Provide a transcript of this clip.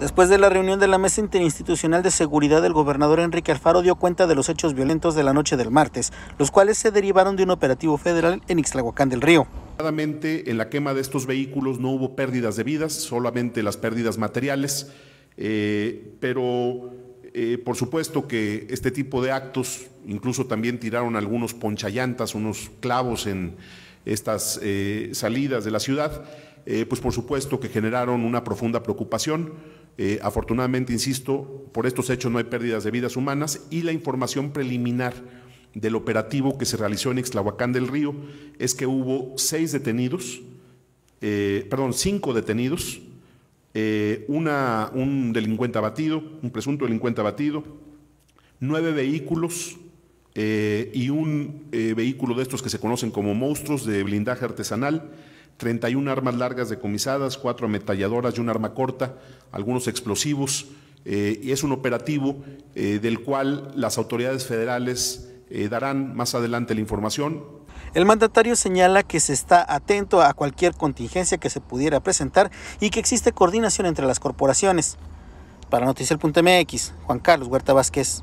Después de la reunión de la Mesa Interinstitucional de Seguridad, el gobernador Enrique Alfaro dio cuenta de los hechos violentos de la noche del martes, los cuales se derivaron de un operativo federal en Ixtlahuacán del Río. En la quema de estos vehículos no hubo pérdidas de vidas, solamente las pérdidas materiales, eh, pero eh, por supuesto que este tipo de actos, incluso también tiraron algunos ponchallantas, unos clavos en estas eh, salidas de la ciudad, pues por supuesto que generaron una profunda preocupación. Eh, afortunadamente, insisto, por estos hechos no hay pérdidas de vidas humanas y la información preliminar del operativo que se realizó en Ixtlahuacán del Río es que hubo seis detenidos, eh, perdón, cinco detenidos, eh, un delincuente abatido, un presunto delincuente abatido, nueve vehículos y un vehículo de estos que se conocen como monstruos de blindaje artesanal 31 armas largas decomisadas, cuatro ametalladoras y un arma corta, algunos explosivos. Eh, y es un operativo eh, del cual las autoridades federales eh, darán más adelante la información. El mandatario señala que se está atento a cualquier contingencia que se pudiera presentar y que existe coordinación entre las corporaciones. Para Noticiel.mx, Juan Carlos Huerta Vázquez.